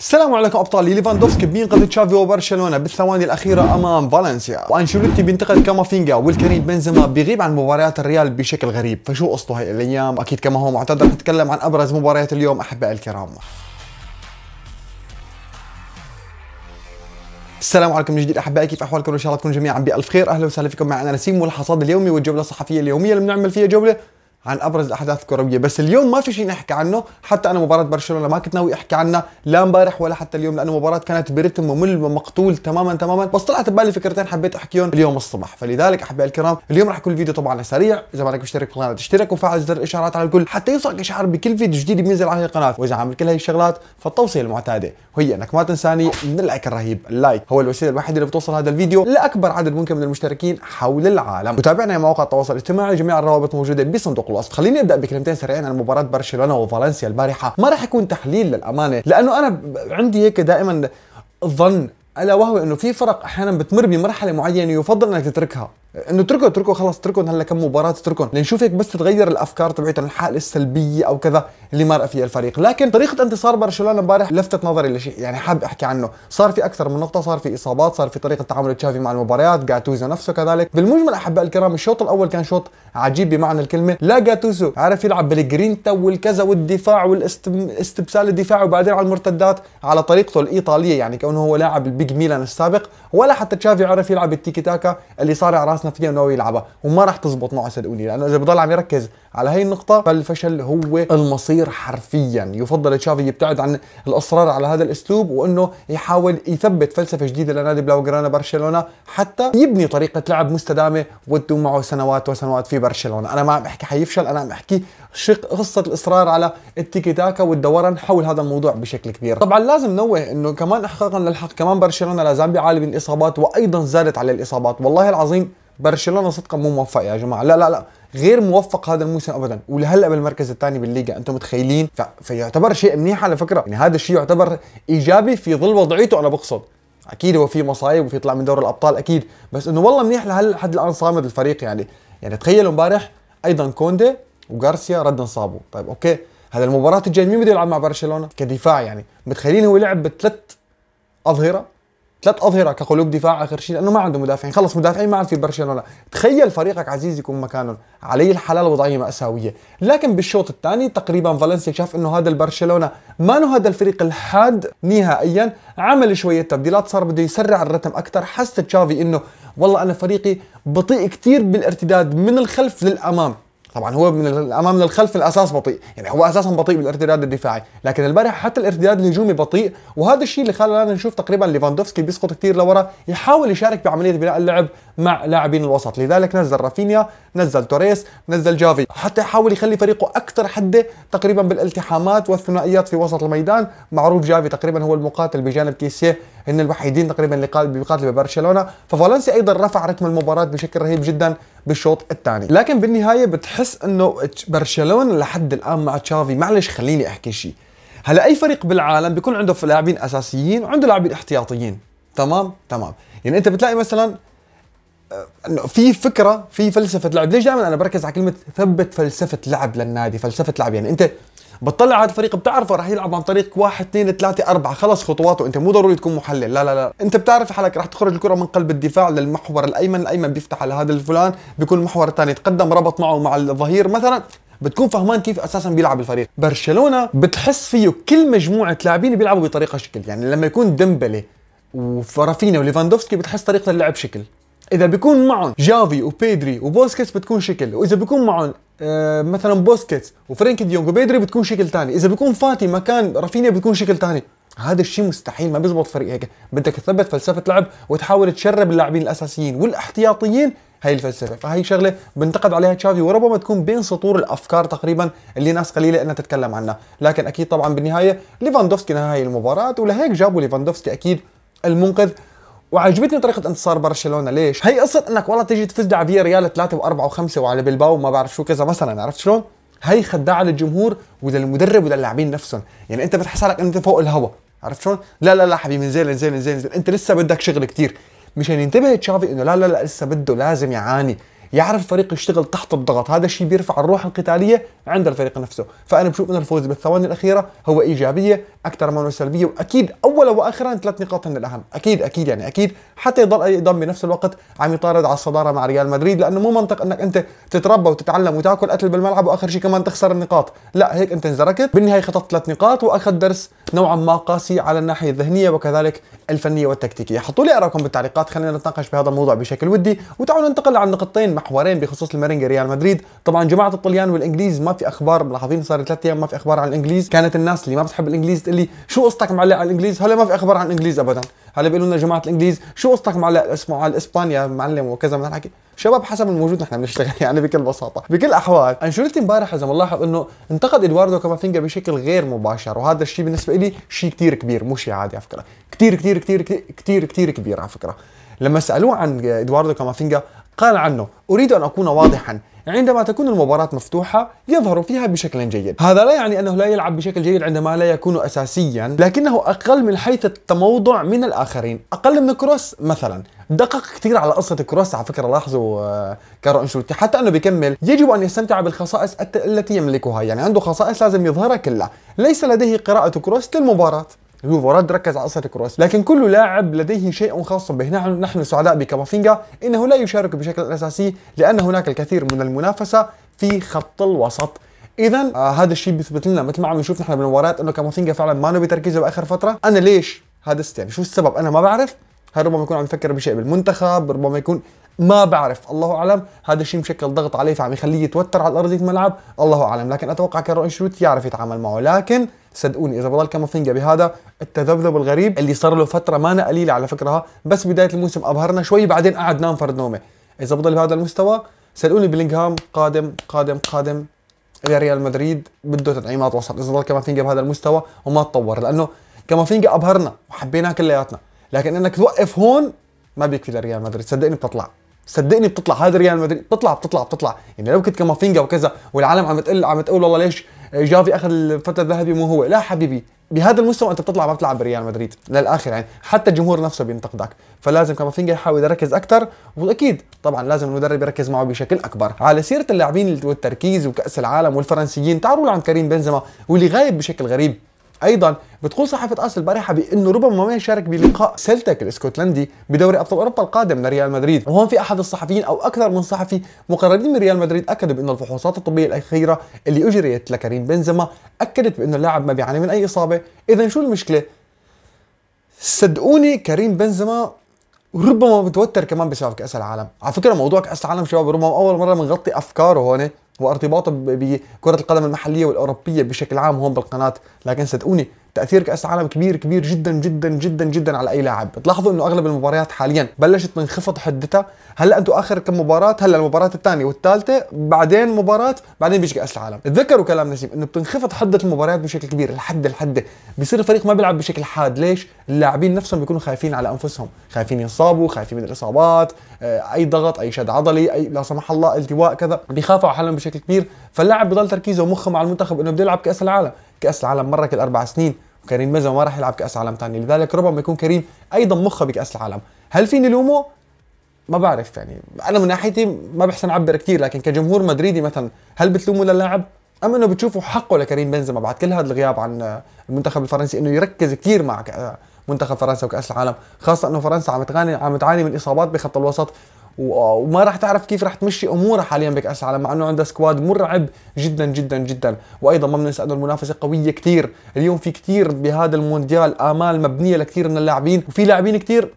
السلام عليكم ابطال ليفاندوفسكي بينقذ تشافي وبرشلونه بالثواني الاخيره امام فالنسيا وانشيلوتي بينتقد كامافينجا والكريم بنزيما بيغيب عن مباريات الريال بشكل غريب فشو قصته هاي الايام اكيد كما هو معتاد رح نتكلم عن ابرز مباريات اليوم احبائي الكرام السلام عليكم من جديد احبائي كيف احوالكم ان شاء الله تكونوا جميعا بالف خير اهلا وسهلا فيكم معنا نسيم والحصاد اليومي والجوله الصحفيه اليوميه اللي بنعمل فيها جوله عن ابرز الاحداث الكرويه بس اليوم ما في شيء نحكي عنه حتى انا مباراه برشلونه ما كنت ناوي احكي عنها لا امبارح ولا حتى اليوم لانه مباراه كانت برتم ممل ومقتول تماما تماما بس طلعت ببالي فكرتين حبيت احكيهم اليوم الصبح فلذلك احبائي الكرام اليوم راح يكون الفيديو طبعا سريع اذا ما لك مشترك بالقناه تشترك وفعل زر الاشعارات على الكل حتى يوصلك اشعار بكل فيديو جديد بينزل على القناه واذا عامل كل هاي الشغلات فالتوصيه المعتاده وهي انك ما تنساني من اللايك الرهيب اللايك هو الوسيله الوحيده اللي بتوصل هذا الفيديو لاكبر عدد ممكن من المشتركين حول العالم وتابعنا على مواقع التواصل الاجتماعي جميع الروابط موجوده بصندوق نقطه خليني ابدا بكلمتين سريعين عن مباراه برشلونه وفالنسيا البارحه ما راح يكون تحليل للامانه لانه انا عندي هيك دائما ظن الا وهو انه في فرق احيانا بتمر بمرحله معينه يفضل انك تتركها انه اتركوا اتركوا خلص اتركوا هلا كم مباراه اتركوا لنشوف هيك بس تتغير الافكار تبعت الحاله السلبيه او كذا اللي مرق فيها الفريق لكن طريقه انتصار برشلونه امبارح لفتت نظري لشيء يعني حاب احكي عنه صار في اكثر من نقطه صار في اصابات صار في طريقه تعامل تشافي مع المباريات جاتوزو نفسه كذلك بالمجمل احباء الكرام الشوط الاول كان شوط عجيب بمعنى الكلمه لا جاتوزو عرف يلعب بالجرينتا والكذا والدفاع والاستبسال الدفاعي وبعدين على المرتدات على طريقته الايطاليه يعني كونه هو لاعب البيج ميلان السابق ولا حتى تشافي عرف يلعب التيكي تاكا اللي صار على حرصنا فيها انه يلعبها وما راح تزبط معه صدقوني لانه اذا بضل عم يركز على هي النقطة فالفشل هو المصير حرفيا يفضل تشافي يبتعد عن الإصرار على هذا الأسلوب وأنه يحاول يثبت فلسفة جديدة لنادي بلاوغرانا برشلونة حتى يبني طريقة لعب مستدامة وتدوم معه سنوات وسنوات في برشلونة أنا ما عم أحكي حيفشل أنا عم أحكي شق قصة الإصرار على التيكي تاكا والدوران حول هذا الموضوع بشكل كبير طبعا لازم نوه أنه كمان إحقاقا للحق كمان برشلونة لازم بيعالج الإصابات وأيضا زادت على الإصابات والله العظيم برشلونه صدقا مو موفق يا جماعه لا لا لا غير موفق هذا الموسم ابدا ولهلا بالمركز الثاني بالليغا انتم متخيلين ف... فيعتبر شيء منيح على فكره يعني هذا الشيء يعتبر ايجابي في ظل وضعيته انا بقصد اكيد هو في مصايب وفي طلع من دور الابطال اكيد بس انه والله منيح لهلا لحد الان صامد الفريق يعني يعني تخيلوا امبارح ايضا كوندي وغارسيا رد انصابوا طيب اوكي هذا المباراه الجايه مين بده يلعب مع برشلونه كدفاع يعني متخيلين هو لعب بثلاث اظهره ثلاث اظهره كقلوب دفاع اخر شيء لانه ما عنده مدافعين خلص مدافعين ما عاد في برشلونه تخيل فريقك عزيز يكون مكانهم علي الحلال وضعيه ماساويه لكن بالشوط الثاني تقريبا فالنسيا شاف انه هذا البرشلونه ما له هذا الفريق الحاد نهائيا عمل شويه تبديلات صار بده يسرع الرتم اكثر حس تشافي انه والله انا فريقي بطيء كثير بالارتداد من الخلف للامام طبعا هو من الامام للخلف الاساس بطيء يعني هو اساسا بطيء بالارتداد الدفاعي لكن البارح حتى الارتداد الهجومي بطيء وهذا الشيء اللي خلانا نشوف تقريبا ليفاندوفسكي بيسقط كثير لورا يحاول يشارك بعمليه بناء اللعب مع لاعبين الوسط لذلك نزل رافينيا نزل توريس نزل جافي حتى يحاول يخلي فريقه اكثر حده تقريبا بالالتحامات والثنائيات في وسط الميدان معروف جافي تقريبا هو المقاتل بجانب كيسيه ان الوحيدين تقريبا اللي بيقاتلوا ببرشلونه ففالنسيا ايضا رفع رتم المباراه بشكل رهيب جدا بالشوط الثاني لكن بالنهايه بتحس انه برشلونه لحد الان مع تشافي معلش خليني احكي شيء هلا اي فريق بالعالم بيكون عنده لاعبين اساسيين وعنده لاعبين احتياطيين تمام تمام يعني انت بتلاقي مثلا انه في فكره في فلسفه لعب ليش دائما انا بركز على كلمه ثبت فلسفه لعب للنادي فلسفه لعب يعني انت بتطلع هذا الفريق بتعرفه راح يلعب عن طريق واحد اثنين ثلاثة أربعة خلص خطواته أنت مو ضروري تكون محلل لا لا لا أنت بتعرف حالك راح تخرج الكرة من قلب الدفاع للمحور الأيمن الأيمن بيفتح على هذا الفلان بيكون المحور الثاني تقدم ربط معه مع الظهير مثلا بتكون فهمان كيف اساسا بيلعب الفريق برشلونه بتحس فيه كل مجموعه لاعبين بيلعبوا بطريقه شكل يعني لما يكون ديمبلي وفرافينا وليفاندوفسكي بتحس طريقه اللعب شكل اذا بيكون معهم جافي وبيدري وبوسكيتس بتكون شكل واذا بيكون معهم آه مثلا بوسكيتس وفرانك ديونج وبيدري بتكون شكل ثاني اذا بيكون فاتي مكان رافينيا بتكون شكل ثاني هذا الشيء مستحيل ما بيزبط فريق هيك بدك تثبت فلسفه لعب وتحاول تشرب اللاعبين الاساسيين والاحتياطيين هاي الفلسفه فهي شغله بنتقد عليها تشافي وربما تكون بين سطور الافكار تقريبا اللي ناس قليله انها تتكلم عنها لكن اكيد طبعا بالنهايه ليفاندوفسكي نهاية المباراه ولهيك جابوا ليفاندوفسكي اكيد المنقذ وعجبتني طريقه انتصار برشلونه ليش؟ هي قصه انك والله تيجي تفز على فيا ريال ثلاثة وأربعة وخمسة وعلى بلباو وما بعرف شو كذا مثلا عرفت شلون؟ هي خداعه للجمهور وللمدرب وللاعبين نفسهم، يعني انت بتحس حالك انت فوق الهوا، عرفت شلون؟ لا لا لا حبيبي انزين انزين انزين انزين انت لسه بدك شغل كثير، مشان ينتبه تشافي انه لا لا لا لسه بده لازم يعاني، يعرف الفريق يشتغل تحت الضغط هذا الشيء بيرفع الروح القتاليه عند الفريق نفسه فانا بشوف ان الفوز بالثواني الاخيره هو ايجابيه اكثر منه سلبيه واكيد اولا واخرا ثلاث نقاط هن الاهم اكيد اكيد يعني اكيد حتى يضل ايضا بنفس الوقت عم يطارد على الصداره مع ريال مدريد لانه مو منطق انك انت تتربى وتتعلم وتاكل قتل بالملعب واخر شيء كمان تخسر النقاط لا هيك انت انزركت بالنهايه خطفت ثلاث نقاط واخذ درس نوعا ما قاسي على الناحيه الذهنيه وكذلك الفنيه والتكتيكيه حطوا لي ارائكم بالتعليقات خلينا نتناقش بهذا الموضوع بشكل ودي وتعالوا ننتقل عن نقطتين محورين بخصوص المرينجا ريال مدريد طبعا جماعه الطليان والانجليز ما في اخبار ملاحظين صار ثلاث ايام ما في اخبار عن الانجليز كانت الناس اللي ما بتحب الانجليز تقول لي شو قصتك معلق على الانجليز هلا ما في اخبار عن الانجليز ابدا هلا بيقولوا لنا جماعه الانجليز شو قصتك معلق اسمه على اسبانيا معلم وكذا من الحكي شباب حسب الموجود نحن بنشتغل يعني بكل بساطه بكل الاحوال انشيلوتي امبارح اذا ملاحظ انه انتقد ادواردو كافينجا بشكل غير مباشر وهذا الشيء بالنسبه لي شيء كثير كبير مو شيء عادي على فكره كثير كثير كثير كثير كثير كبير على فكره لما سالوه عن ادواردو كافينجا قال عنه أريد أن أكون واضحا عندما تكون المباراة مفتوحة يظهر فيها بشكل جيد هذا لا يعني أنه لا يلعب بشكل جيد عندما لا يكون أساسيا لكنه أقل من حيث التموضع من الآخرين أقل من كروس مثلا دقق كثير على قصة كروس على فكرة لاحظوا آه، كارو أنشلوتي حتى أنه بيكمل يجب أن يستمتع بالخصائص التي يملكها يعني عنده خصائص لازم يظهرها كلها ليس لديه قراءة كروس للمباراة اليوفا ركز على قصة كروس لكن كل لاعب لديه شيء خاص به نحن نحن سعداء بكافينجا انه لا يشارك بشكل اساسي لان هناك الكثير من المنافسه في خط الوسط اذا آه هذا الشيء بيثبت لنا مثل ما عم نشوف نحن بالمباريات انه كافينجا فعلا ما نبي تركيزه باخر فتره انا ليش هذا يعني شو السبب انا ما بعرف هل ربما يكون عم يفكر بشيء بالمنتخب ربما يكون ما بعرف الله اعلم هذا الشيء مشكل ضغط عليه فعم يخليه يتوتر على ارضيه الملعب الله اعلم لكن اتوقع كارو انشروت يعرف يتعامل معه لكن صدقوني اذا بضل كامافينجا بهذا التذبذب الغريب اللي صار له فتره مانا قليله على فكره بس بدايه الموسم ابهرنا شوي بعدين قعد نام فرد نومه اذا بضل بهذا المستوى صدقوني بلينغهام قادم قادم قادم الى ريال مدريد بده تدعيمات وسط اذا ضل كامافينجا بهذا المستوى وما تطور لانه كامافينجا ابهرنا وحبيناه كلياتنا لكن انك توقف هون ما بيكفي لريال مدريد صدقني بتطلع صدقني بتطلع هذا ريال مدريد بتطلع بتطلع بتطلع يعني لو كنت كمافينجا وكذا والعالم عم تقول عم تقول والله ليش جافي اخذ الفتى الذهبي مو هو لا حبيبي بهذا المستوى انت بتطلع ما بتلعب بريال مدريد للاخر يعني حتى الجمهور نفسه بينتقدك فلازم كافينجا يحاول يركز اكثر واكيد طبعا لازم المدرب يركز معه بشكل اكبر على سيره اللاعبين والتركيز وكاس العالم والفرنسيين تعالوا لعند كريم بنزيما واللي غايب بشكل غريب ايضا بتقول صحيفه اصل البارحه بانه ربما ما يشارك بلقاء سلتك الاسكتلندي بدوري ابطال اوروبا القادم لريال مدريد وهون في احد الصحفيين او اكثر من صحفي مقربين من ريال مدريد اكدوا بانه الفحوصات الطبيه الاخيره اللي اجريت لكريم بنزيما اكدت بانه اللاعب ما بيعاني من اي اصابه اذا شو المشكله صدقوني كريم بنزيما ربما متوتر كمان بسبب كاس العالم على فكره موضوع كاس العالم شباب ربما اول مره بنغطي افكاره هون وارتباطه بكره القدم المحليه والاوروبيه بشكل عام هون بالقناه لكن صدقوني تاثير كاس العالم كبير كبير جدا جدا جدا جدا على اي لاعب بتلاحظوا انه اغلب المباريات حاليا بلشت تنخفض حدتها هلا انتم اخر كم مباراه هلا المباراه الثانيه والثالثه بعدين مباراه بعدين بيجي كاس العالم تذكروا كلام نسيم انه بتنخفض حده المباريات بشكل كبير الحد الحد بيصير الفريق ما بيلعب بشكل حاد ليش اللاعبين نفسهم بيكونوا خايفين على انفسهم خايفين ينصابوا خايفين من الاصابات آه، اي ضغط اي شد عضلي اي لا سمح الله التواء كذا بيخافوا على حالهم بشكل كبير فاللاعب بضل تركيزه ومخه مع المنتخب انه بده يلعب كاس العالم كاس العالم مره كل اربع سنين وكريم بنزيما ما راح يلعب كاس عالم ثاني لذلك ربما يكون كريم ايضا مخه بكاس العالم هل فيني لومه ما بعرف يعني انا من ناحيتي ما بحسن اعبر كثير لكن كجمهور مدريدي مثلا هل بتلوموا للاعب ام انه بتشوفوا حقه لكريم بنزيما بعد كل هذا الغياب عن المنتخب الفرنسي انه يركز كثير مع منتخب فرنسا وكاس العالم خاصه انه فرنسا عم تغاني عم تعاني من اصابات بخط الوسط وما راح تعرف كيف راح تمشي امورها حاليا بكاس العالم مع انه عنده سكواد مرعب جدا جدا جدا وايضا ما بننسى انه المنافسه قويه كثير اليوم في كثير بهذا المونديال امال مبنيه لكثير من اللاعبين وفي لاعبين كثير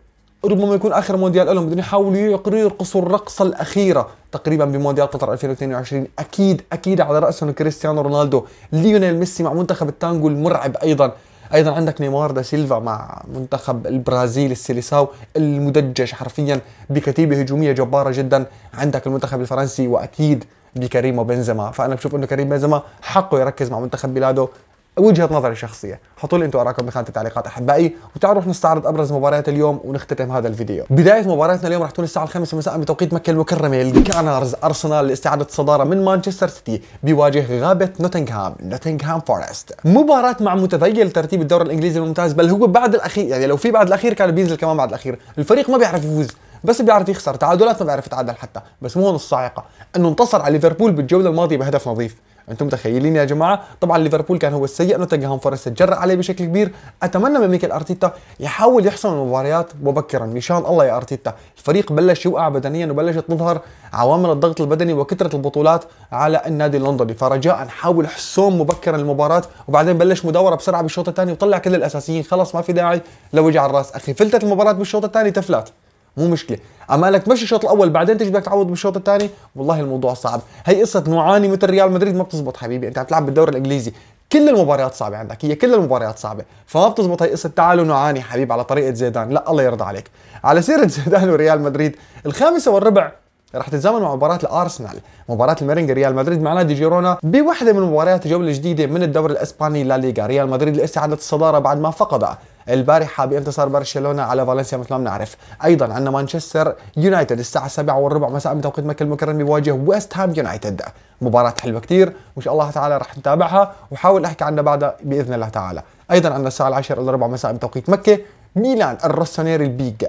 ربما يكون اخر مونديال لهم بدهم يحاولوا يقروا يرقصوا الرقصه الاخيره تقريبا بمونديال قطر 2022 اكيد اكيد على راسهم كريستيانو رونالدو ليونيل ميسي مع منتخب التانجو المرعب ايضا ايضا عندك نيمار دا سيلفا مع منتخب البرازيل السيليساو المدجج حرفيا بكتيبه هجوميه جباره جدا عندك المنتخب الفرنسي واكيد بكريم وبنزيما فانا بشوف انه كريم بنزيما حقه يركز مع منتخب بلاده وجهه نظري الشخصيه حطوا لي انتم اراكم بخانه التعليقات احبائي وتعالوا نروح نستعرض ابرز مباريات اليوم ونختتم هذا الفيديو بدايه مباراتنا اليوم راح تكون الساعه 5 مساء بتوقيت مكه المكرمه الكانرز ارسنال لاستعاده الصداره من مانشستر سيتي بيواجه غابه نوتنغهام نوتنغهام فورست مباراه مع متذيل ترتيب الدوري الانجليزي الممتاز بل هو بعد الاخير يعني لو في بعد الاخير كان بينزل كمان بعد الاخير الفريق ما بيعرف يفوز بس بيعرف يخسر تعادلات ما بيعرف يتعادل حتى بس مو هون الصاعقه انه انتصر على ليفربول بالجوله الماضيه بهدف نظيف انتم متخيلين يا جماعه طبعا ليفربول كان هو السيء نوتنغهام فورست تجرأ عليه بشكل كبير اتمنى من ميكل ارتيتا يحاول يحسم المباريات مبكرا مشان الله يا ارتيتا الفريق بلش يوقع بدنيا وبلشت تظهر عوامل الضغط البدني وكثره البطولات على النادي اللندني فرجاء حاول حسوم مبكرا المباراه وبعدين بلش مداوره بسرعه بالشوط الثاني وطلع كل الاساسيين خلاص ما في داعي لوجع الراس اخي فلتت المباراه بالشوط الثاني تفلات مو مشكله اما انك تمشي الشوط الاول بعدين تجي بدك تعوض بالشوط الثاني والله الموضوع صعب هي قصه نوعاني مثل ريال مدريد ما بتزبط حبيبي انت عم تلعب بالدوري الانجليزي كل المباريات صعبه عندك هي كل المباريات صعبه فما بتزبط هي قصه تعالوا نعاني حبيبي على طريقه زيدان لا الله يرضى عليك على سيره زيدان وريال مدريد الخامسه والربع راح تتزامن مع مباراه الارسنال مباراه الميرينج ريال مدريد مع نادي جيرونا بواحده من مباريات الجوله الجديده من الدوري الاسباني لا ليغا ريال مدريد اللي استعادت الصداره بعد ما فقد البارحة بانتصار برشلونة على فالنسيا مثل ما بنعرف أيضا عندنا مانشستر يونايتد الساعة 7 والربع مساء بتوقيت مكة المكرمه بيواجه ويست هام يونايتد مباراة حلوة كثير وإن شاء الله تعالى راح نتابعها وحاول أحكي عنها بعدها بإذن الله تعالى أيضا عندنا الساعة 10 إلا ربع مساء بتوقيت مكة ميلان الروسونيري البيج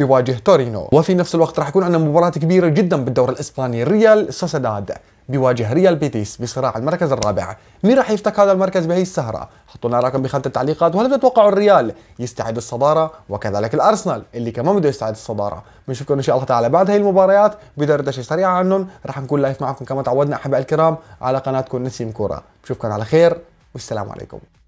بيواجه تورينو وفي نفس الوقت راح يكون عندنا مباراة كبيرة جدا بالدوري الإسباني ريال سوسداد بيواجه ريال بيتيس بصراع المركز الرابع مين راح يفتك هذا المركز بهي السهرة حطوا لنا رقم بخانة التعليقات وهل بتتوقعوا الريال يستعد الصدارة وكذلك الأرسنال اللي كمان بده يستعد الصدارة بنشوفكم إن شاء الله تعالى بعد هاي المباريات بدردشة سريعة عنهم راح نكون لايف معكم كما تعودنا أحبائي الكرام على قناتكم نسيم كورة بشوفكم على خير والسلام عليكم